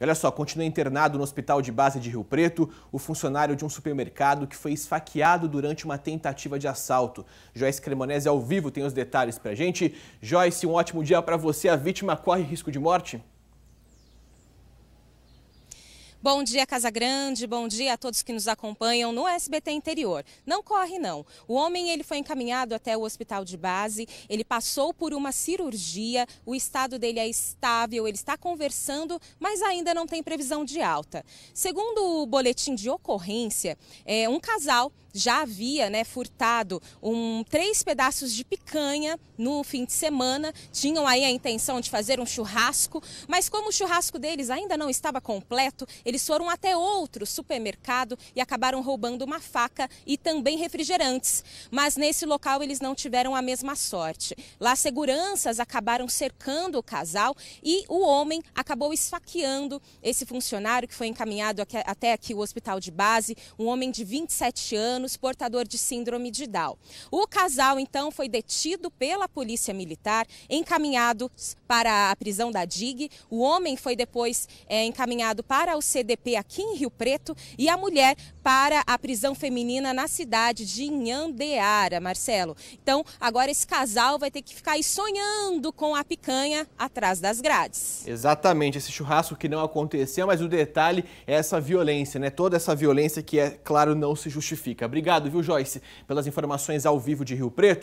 Olha só, continua internado no hospital de base de Rio Preto o funcionário de um supermercado que foi esfaqueado durante uma tentativa de assalto. Joyce Cremonese ao vivo tem os detalhes pra gente. Joyce, um ótimo dia para você. A vítima corre risco de morte? Bom dia, Casa Grande. Bom dia a todos que nos acompanham no SBT Interior. Não corre, não. O homem ele foi encaminhado até o hospital de base. Ele passou por uma cirurgia. O estado dele é estável. Ele está conversando, mas ainda não tem previsão de alta. Segundo o boletim de ocorrência, é, um casal já havia né, furtado um, três pedaços de picanha no fim de semana. Tinham aí a intenção de fazer um churrasco, mas como o churrasco deles ainda não estava completo, eles foram até outro supermercado e acabaram roubando uma faca e também refrigerantes. Mas nesse local eles não tiveram a mesma sorte. Lá, seguranças acabaram cercando o casal e o homem acabou esfaqueando esse funcionário que foi encaminhado até aqui o hospital de base, um homem de 27 anos, portador de síndrome de Down. O casal então foi detido pela polícia militar, encaminhado para a prisão da DIG. O homem foi depois é, encaminhado para o CD PDP aqui em Rio Preto e a mulher para a prisão feminina na cidade de Inhandeara, Marcelo. Então, agora esse casal vai ter que ficar aí sonhando com a picanha atrás das grades. Exatamente, esse churrasco que não aconteceu, mas o detalhe é essa violência, né? Toda essa violência que, é claro, não se justifica. Obrigado, viu, Joyce, pelas informações ao vivo de Rio Preto.